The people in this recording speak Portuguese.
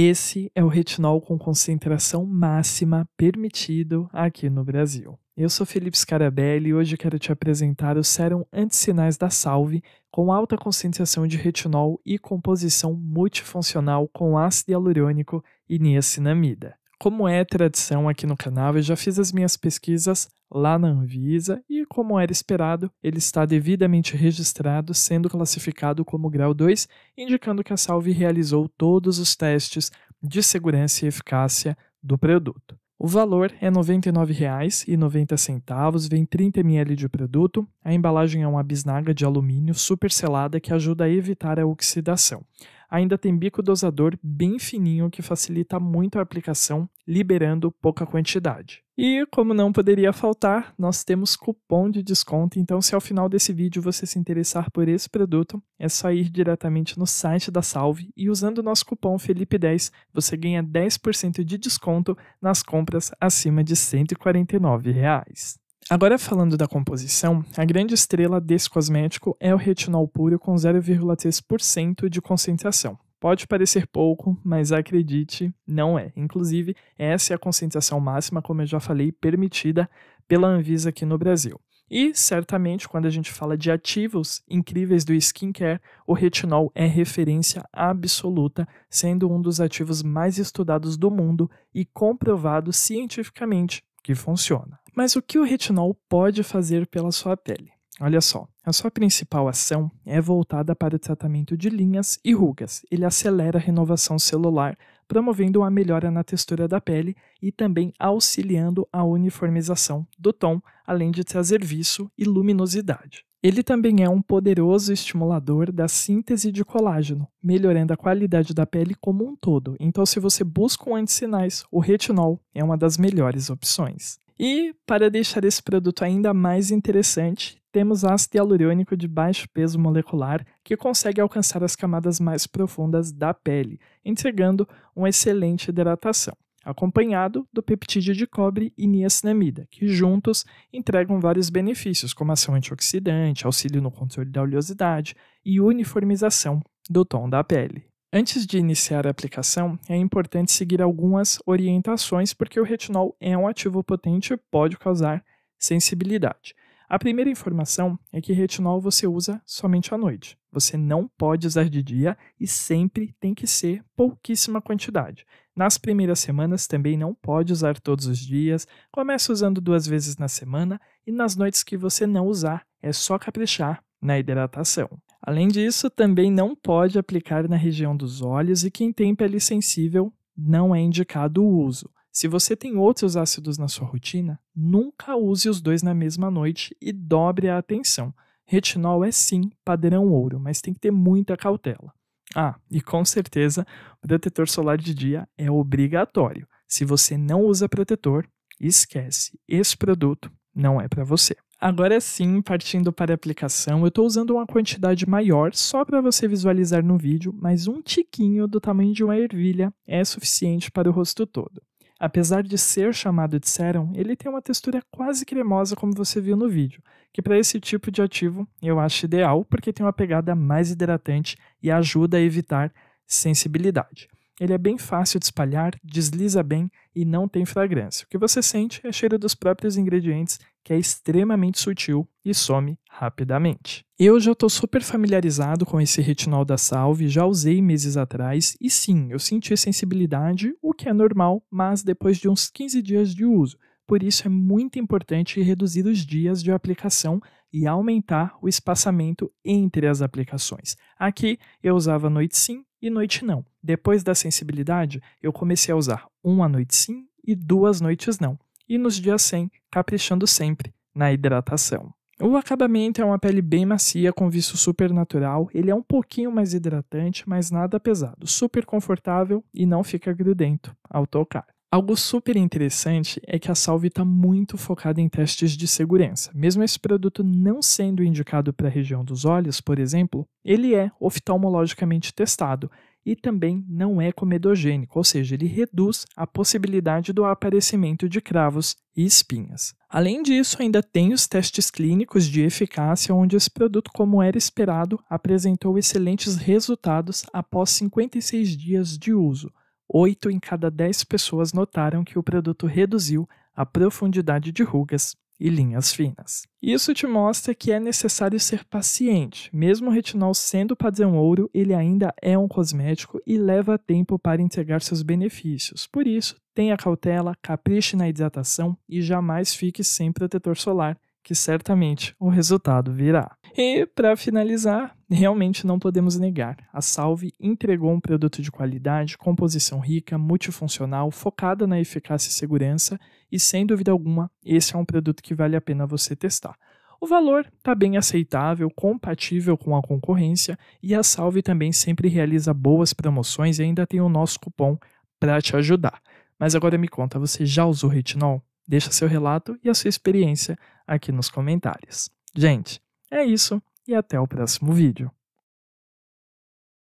Esse é o retinol com concentração máxima permitido aqui no Brasil. Eu sou Felipe Scarabelli e hoje quero te apresentar o Serum antissinais da Salve com alta concentração de retinol e composição multifuncional com ácido hialurônico e niacinamida. Como é tradição aqui no canal, eu já fiz as minhas pesquisas lá na Anvisa e, como era esperado, ele está devidamente registrado, sendo classificado como grau 2, indicando que a Salve realizou todos os testes de segurança e eficácia do produto. O valor é R$ 99,90, vem 30 ml de produto, a embalagem é uma bisnaga de alumínio super selada que ajuda a evitar a oxidação ainda tem bico dosador bem fininho que facilita muito a aplicação, liberando pouca quantidade. E, como não poderia faltar, nós temos cupom de desconto, então se ao final desse vídeo você se interessar por esse produto, é só ir diretamente no site da Salve e usando o nosso cupom FELIPE10, você ganha 10% de desconto nas compras acima de R$ 149. Reais. Agora falando da composição, a grande estrela desse cosmético é o retinol puro com 0,3% de concentração. Pode parecer pouco, mas acredite, não é. Inclusive, essa é a concentração máxima, como eu já falei, permitida pela Anvisa aqui no Brasil. E certamente, quando a gente fala de ativos incríveis do skincare, o retinol é referência absoluta, sendo um dos ativos mais estudados do mundo e comprovado cientificamente que funciona. Mas o que o retinol pode fazer pela sua pele? Olha só, a sua principal ação é voltada para o tratamento de linhas e rugas. Ele acelera a renovação celular, promovendo uma melhora na textura da pele e também auxiliando a uniformização do tom, além de trazer viço e luminosidade. Ele também é um poderoso estimulador da síntese de colágeno, melhorando a qualidade da pele como um todo. Então, se você busca um antissinais, o retinol é uma das melhores opções. E, para deixar esse produto ainda mais interessante, temos ácido hialurônico de baixo peso molecular que consegue alcançar as camadas mais profundas da pele, entregando uma excelente hidratação acompanhado do peptídeo de cobre e niacinamida, que juntos entregam vários benefícios, como ação antioxidante, auxílio no controle da oleosidade e uniformização do tom da pele. Antes de iniciar a aplicação, é importante seguir algumas orientações, porque o retinol é um ativo potente e pode causar sensibilidade. A primeira informação é que retinol você usa somente à noite. Você não pode usar de dia e sempre tem que ser pouquíssima quantidade. Nas primeiras semanas também não pode usar todos os dias. Começa usando duas vezes na semana e nas noites que você não usar, é só caprichar na hidratação. Além disso, também não pode aplicar na região dos olhos e quem tem pele sensível não é indicado o uso. Se você tem outros ácidos na sua rotina, nunca use os dois na mesma noite e dobre a atenção. Retinol é sim padrão ouro, mas tem que ter muita cautela. Ah, e com certeza, protetor solar de dia é obrigatório. Se você não usa protetor, esquece. Esse produto não é para você. Agora sim, partindo para a aplicação, eu estou usando uma quantidade maior só para você visualizar no vídeo, mas um tiquinho do tamanho de uma ervilha é suficiente para o rosto todo. Apesar de ser chamado de serum, ele tem uma textura quase cremosa como você viu no vídeo, que para esse tipo de ativo eu acho ideal porque tem uma pegada mais hidratante e ajuda a evitar sensibilidade. Ele é bem fácil de espalhar, desliza bem e não tem fragrância. O que você sente é cheiro dos próprios ingredientes, que é extremamente sutil e some rapidamente. Eu já estou super familiarizado com esse retinol da Salve, já usei meses atrás e sim, eu senti sensibilidade, o que é normal, mas depois de uns 15 dias de uso. Por isso é muito importante reduzir os dias de aplicação e aumentar o espaçamento entre as aplicações. Aqui eu usava noite sim, e noite não. Depois da sensibilidade, eu comecei a usar uma noite sim e duas noites não. E nos dias sem, caprichando sempre na hidratação. O acabamento é uma pele bem macia, com visto super natural. Ele é um pouquinho mais hidratante, mas nada pesado. Super confortável e não fica grudento ao tocar. Algo super interessante é que a Salve está muito focada em testes de segurança. Mesmo esse produto não sendo indicado para a região dos olhos, por exemplo, ele é oftalmologicamente testado e também não é comedogênico, ou seja, ele reduz a possibilidade do aparecimento de cravos e espinhas. Além disso, ainda tem os testes clínicos de eficácia, onde esse produto, como era esperado, apresentou excelentes resultados após 56 dias de uso. 8 em cada 10 pessoas notaram que o produto reduziu a profundidade de rugas e linhas finas. Isso te mostra que é necessário ser paciente. Mesmo o retinol sendo padrão ouro, ele ainda é um cosmético e leva tempo para entregar seus benefícios. Por isso, tenha cautela, capriche na hidratação e jamais fique sem protetor solar que certamente o resultado virá. E, para finalizar, realmente não podemos negar. A Salve entregou um produto de qualidade, composição rica, multifuncional, focada na eficácia e segurança, e sem dúvida alguma, esse é um produto que vale a pena você testar. O valor está bem aceitável, compatível com a concorrência, e a Salve também sempre realiza boas promoções e ainda tem o nosso cupom para te ajudar. Mas agora me conta, você já usou retinol? Deixa seu relato e a sua experiência aqui nos comentários. Gente, é isso e até o próximo vídeo.